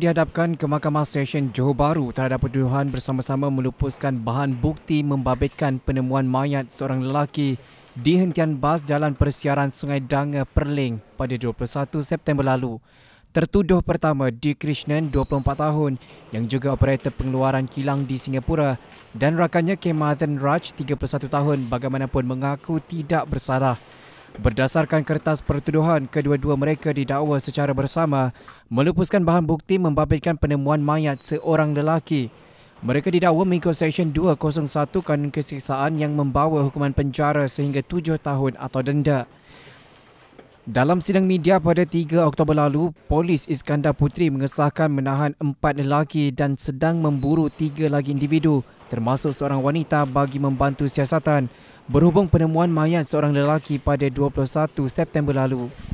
dihadapkan ke Mahkamah Session Johor Bahru terhadap tuduhan bersama-sama melupuskan bahan bukti membabitkan penemuan mayat seorang lelaki di hentian bas jalan persiaran Sungai Danga Perling pada 21 September lalu. Tertuduh pertama D. Krishnan, 24 tahun, yang juga operator pengeluaran kilang di Singapura dan rakannya K. Mahathan Raj, 31 tahun, bagaimanapun mengaku tidak bersalah. Berdasarkan kertas pertuduhan, kedua-dua mereka didakwa secara bersama melupuskan bahan bukti membabitkan penemuan mayat seorang lelaki. Mereka didakwa mengikut Seksyen 201 Kanun Kesiksaan yang membawa hukuman penjara sehingga tujuh tahun atau denda. Dalam sidang media pada 3 Oktober lalu, polis Iskandar Putri mengesahkan menahan empat lelaki dan sedang memburu tiga lagi individu termasuk seorang wanita bagi membantu siasatan berhubung penemuan mayat seorang lelaki pada 21 September lalu.